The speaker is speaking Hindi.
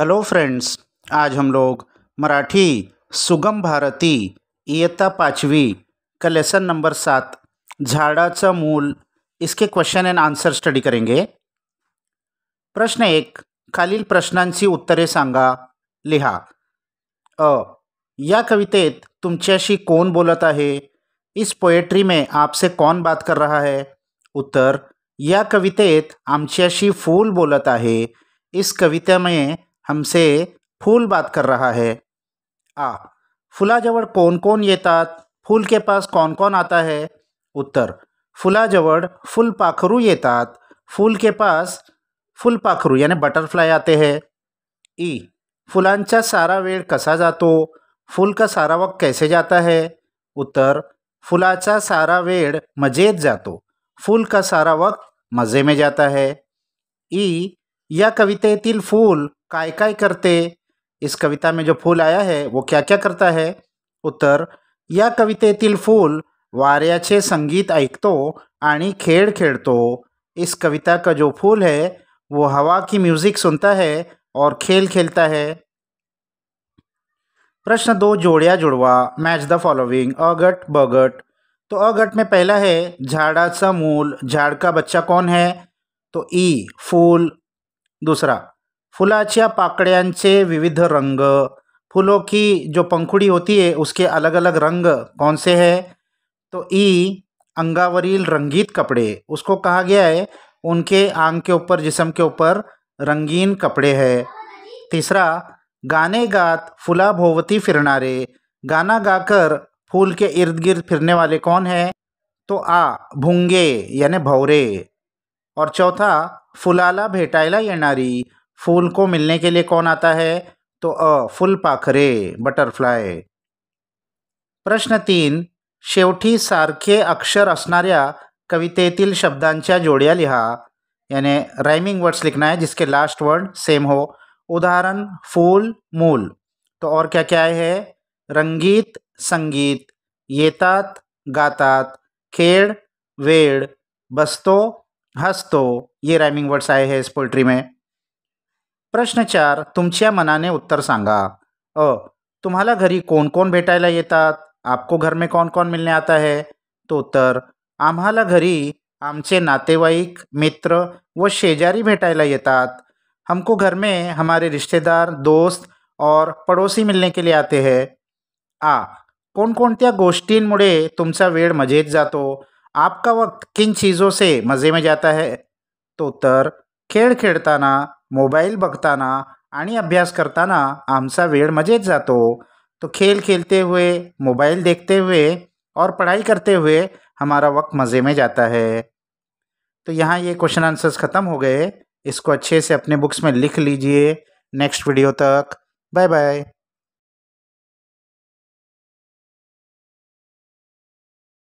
हेलो फ्रेंड्स आज हम लोग मराठी सुगम भारती इयत्ता पाचवी का लेसन नंबर सात च मूल इसके क्वेश्चन एंड आंसर स्टडी करेंगे प्रश्न एक खालील प्रश्नांची उत्तरे सांगा लिहा अ या कवितेत तुमच्याशी कौन बोलत है इस पोएट्री में आपसे कौन बात कर रहा है उत्तर या कवितेत आमच्याशी फूल बोलत है इस कविता में हमसे फूल बात कर रहा है आ फुलाजवड़ कौन कौन ये तात फूल के पास कौन कौन आता है उत्तर फुलाजवड़ फुल पाखरू ये तात फूल के पास फुल पाखरू यानी बटरफ्लाई आते हैं ई फुलांचा सारा वेड़ कसा जातो फूल का सारा वक्त कैसे जाता है उत्तर फुलाचा सारा वेळ मजेत जातो फूल का सारा वक्त मज़े में जाता है ई या कवितेतील फूल काय काय करते इस कविता में जो फूल आया है वो क्या क्या करता है उत्तर या कवितेतील फूल वार्याचे संगीत ऐकतो आणि खेळ खेळतो इस कविता का जो फूल है वो हवा की म्यूज़िक सुनता है और खेल खेलता है प्रश्न दो जोड़िया जुड़वा मैच द फॉलोविंग अगट बगट तो अगट में पहला है झाड़ा सा मूल झाड़ का बच्चा कौन है तो ई फूल दूसरा फुलाच्या से विविध रंग फूलों की जो पंखुड़ी होती है उसके अलग अलग रंग कौन से है तो ई अंगावरील रंगीत कपड़े उसको कहा गया है उनके आंग के ऊपर जिसम के ऊपर रंगीन कपड़े है तीसरा गाने गात फुला भोवती फिरनारे गाना गाकर फूल के इर्द गिर्द फिरने वाले कौन है तो आ भूंगे यानी भौरे और चौथा फुलाला भेटायला यारी फूल को मिलने के लिए कौन आता है तो अ फुल पाखरे बटरफ्लाय प्रश्न तीन शेवटी सारखे अक्षर असणाऱ्या कवितेतील शब्दांच्या जोड़िया लिहा यानी राइमिंग वर्ड्स लिखना है जिसके लास्ट वर्ड सेम हो उदाहरण फूल मूल तो और क्या क्या है रंगीत संगीत येतात गातात खेड़ वेड़ बस्तो हस्तो ये राइमिंग वर्ड्स आए हैं इस पोइट्री में प्रश्न चार तुमच्या मनाने उत्तर सांगा अ तुम्हाला घरी कोण कोण भेटायला येतात आपको घर में कौन कौन मिलने आता है तो उत्तर आम्हाला घरी आमचे नातेवाईक मित्र व शेजारी भेटायला येतात हमको घर में हमारे रिश्तेदार दोस्त और पड़ोसी मिलने के लिए आते हैं आ कोणकोणत्या गोष्टींमुळे तुमचा वेळ मजेत जातो आपका वक्त किन चीज़ों से मज़े में जाता है तो उत्तर खेल खेलता मोबाइल बगता आणि अभ्यास करताना आमचा वेड़ मजे जातो तो खेल खेलते हुए मोबाइल देखते हुए और पढ़ाई करते हुए हमारा वक्त मज़े में जाता है तो यहाँ ये क्वेश्चन आंसर्स ख़त्म हो गए इसको अच्छे से अपने बुक्स में लिख लीजिए नेक्स्ट वीडियो तक बाय बाय